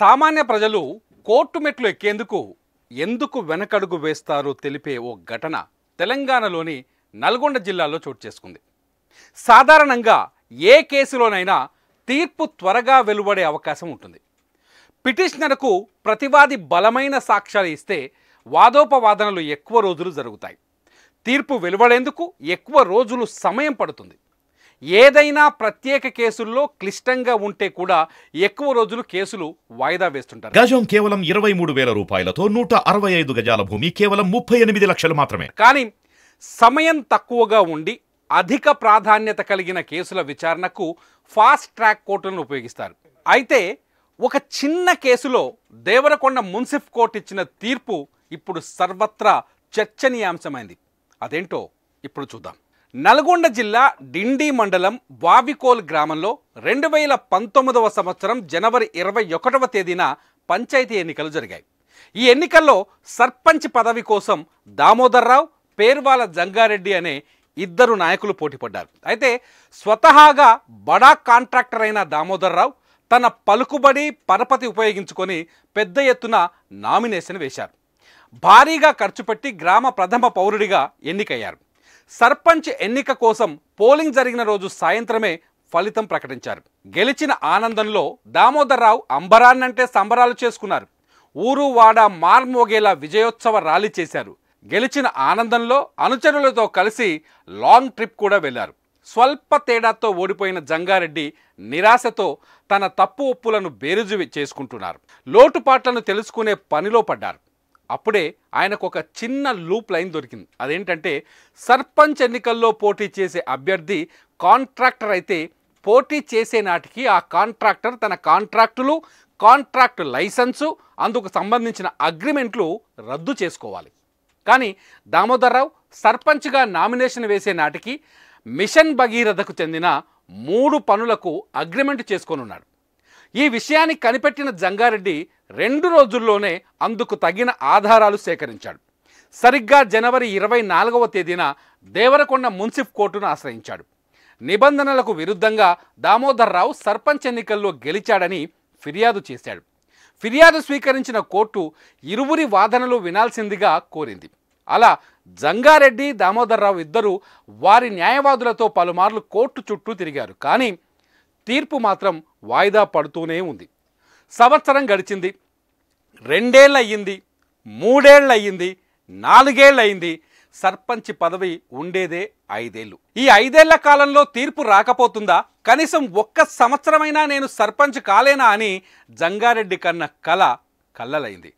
సామాన్య ప్రజలు కోర్టు మెట్లు ఎక్కేందుకు ఎందుకు వెనకడుగు వేస్తారో తెలిపే ఓ ఘటన తెలంగాణలోని నల్గొండ జిల్లాలో చోటు చేసుకుంది సాధారణంగా ఏ కేసులోనైనా తీర్పు త్వరగా వెలువడే అవకాశం ఉంటుంది పిటిషనర్కు ప్రతివాది బలమైన సాక్ష్యాలు ఇస్తే వాదోపవాదనలు ఎక్కువ రోజులు జరుగుతాయి తీర్పు వెలువడేందుకు ఎక్కువ రోజులు సమయం పడుతుంది ఏదైనా ప్రత్యేక కేసుల్లో క్లిష్టంగా ఉంటే కూడా ఎక్కువ రోజులు కేసులు వాయిదా వేస్తుంటారు గజం కేవలం ఇరవై మూడు వేల రూపాయలతో నూట అరవై ఐదు గజాల భూమి కేవలం ముప్పై ఎనిమిది లక్షలు మాత్రమే కానీ సమయం తక్కువగా ఉండి అధిక ప్రాధాన్యత కలిగిన కేసుల విచారణకు ఫాస్ట్ ట్రాక్ కోర్టులను ఉపయోగిస్తారు అయితే ఒక చిన్న కేసులో దేవరకొండ మున్సిఫ్ కోర్టు ఇచ్చిన తీర్పు ఇప్పుడు సర్వత్రా చర్చనీయాంశమైంది అదేంటో ఇప్పుడు చూద్దాం నల్గొండ జిల్లా డిండి మండలం వావికోల్ గ్రామంలో రెండు వేల పంతొమ్మిదవ సంవత్సరం జనవరి ఇరవై ఒకటవ తేదీన పంచాయతీ ఎన్నికలు జరిగాయి ఈ ఎన్నికల్లో సర్పంచ్ పదవి కోసం దామోదర్రావు పేర్వాల జంగారెడ్డి అనే ఇద్దరు నాయకులు పోటీపడ్డారు అయితే స్వతహాగా బడా కాంట్రాక్టర్ అయిన దామోదర్రావు తన పలుకుబడి పరపతి ఉపయోగించుకొని పెద్ద ఎత్తున నామినేషన్ వేశారు భారీగా ఖర్చు పెట్టి గ్రామ ప్రథమ పౌరుడిగా ఎన్నికయ్యారు సర్పంచ్ ఎన్నిక కోసం పోలింగ్ జరిగిన రోజు సాయంత్రమే ఫలితం ప్రకటించారు గెలిచిన ఆనందంలో దామోదర్రావు అంబరాన్నంటే సంబరాలు చేసుకున్నారు ఊరు వాడ మార్మోగేలా విజయోత్సవ ర్యాలీ చేశారు గెలిచిన ఆనందంలో అనుచరులతో కలిసి లాంగ్ ట్రిప్ కూడా వెళ్లారు స్వల్ప తేడాతో ఓడిపోయిన జంగారెడ్డి నిరాశతో తన తప్పు ఒప్పులను బేరుజు చేసుకుంటున్నారు లోటుపాట్లను తెలుసుకునే పనిలో పడ్డారు అప్పుడే ఆయనకు ఒక చిన్న లూప్ లైన్ దొరికింది అదేంటంటే సర్పంచ్ ఎన్నికల్లో పోటీ చేసే అభ్యర్థి కాంట్రాక్టర్ అయితే పోటీ చేసే నాటికి ఆ కాంట్రాక్టర్ తన కాంట్రాక్టులు కాంట్రాక్ట్ లైసెన్సు అందుకు సంబంధించిన అగ్రిమెంట్లు రద్దు చేసుకోవాలి కానీ దామోదర్రావు సర్పంచ్గా నామినేషన్ వేసే నాటికి మిషన్ భగీరథకు చెందిన మూడు పనులకు అగ్రిమెంట్ చేసుకోనున్నాడు ఈ విషయాన్ని కనిపెట్టిన జంగారెడ్డి రెండు రోజుల్లోనే అందుకు తగిన ఆధారాలు సేకరించాడు సరిగ్గా జనవరి ఇరవై నాలుగవ తేదీన దేవరకొండ మున్సిఫ్ కోర్టును ఆశ్రయించాడు నిబంధనలకు విరుద్ధంగా దామోదర్రావు సర్పంచ్ ఎన్నికల్లో గెలిచాడని ఫిర్యాదు చేశాడు ఫిర్యాదు స్వీకరించిన కోర్టు ఇరువురి వాదనలు వినాల్సిందిగా కోరింది అలా జంగారెడ్డి దామోదర్రావు ఇద్దరు వారి న్యాయవాదులతో పలుమార్లు కోర్టు చుట్టూ తిరిగారు కానీ తీర్పు మాత్రం వాయిదా పడుతూనే ఉంది సంవత్సరం గడిచింది రెండేళ్ళు అయ్యింది మూడేళ్ళు అయ్యింది నాలుగేళ్ళు అయింది సర్పంచ్ పదవి ఉండేదే ఐదేళ్లు ఈ ఐదేళ్ల కాలంలో తీర్పు రాకపోతుందా కనీసం ఒక్క సంవత్సరమైనా నేను సర్పంచ్ కాలేనా అని జంగారెడ్డి కన్న కల కళ్ళలైంది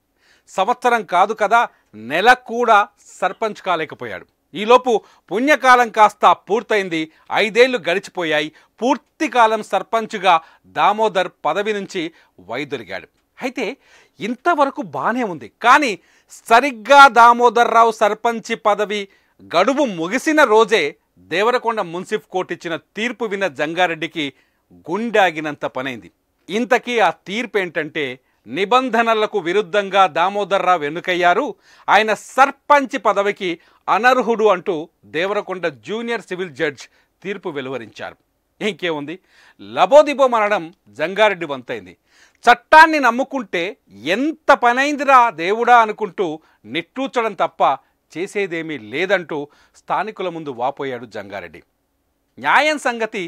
సంవత్సరం కాదు కదా నెల కూడా సర్పంచ్ కాలేకపోయాడు ఈలోపు పుణ్యకాలం కాస్త పూర్తయింది ఐదేళ్లు గడిచిపోయాయి పూర్తికాలం సర్పంచ్గా దామోదర్ పదవి నుంచి వైదొలిగాడు అయితే ఇంతవరకు బాగానే ఉంది కానీ సరిగ్గా దామోదర్ రావు సర్పంచి పదవి గడువు ముగిసిన రోజే దేవరకొండ మున్సిఫ్ కోర్టు ఇచ్చిన తీర్పు విన్న జంగారెడ్డికి గుండాగినంత పనైంది ఇంతకీ ఆ తీర్పు ఏంటంటే నిబంధనలకు విరుద్ధంగా దామోదర్రావు ఎన్నికయ్యారు ఆయన సర్పంచ్ పదవికి అనర్హుడు అంటూ దేవరకొండ జూనియర్ సివిల్ జడ్జ్ తీర్పు వెలువరించారు ఇంకేముంది లబోదిబో మరణం జంగారెడ్డి వంతైంది చట్టాన్ని నమ్ముకుంటే ఎంత పనైందిరా దేవుడా అనుకుంటూ నిట్టూర్చడం తప్ప చేసేదేమీ లేదంటూ స్థానికుల ముందు వాపోయాడు జంగారెడ్డి న్యాయం సంగతి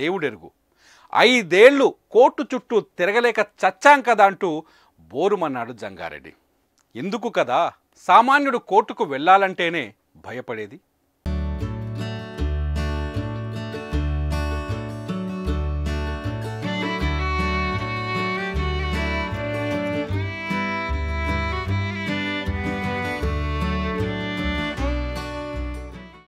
దేవుడెరుగు ఐదేళ్లు కోర్టు చుట్టూ తిరగలేక చచ్చాం కదా అంటూ బోరుమన్నాడు జంగారెడ్డి ఎందుకు కదా సామాన్యుడు కోర్టుకు వెళ్ళాలంటేనే భయపడేది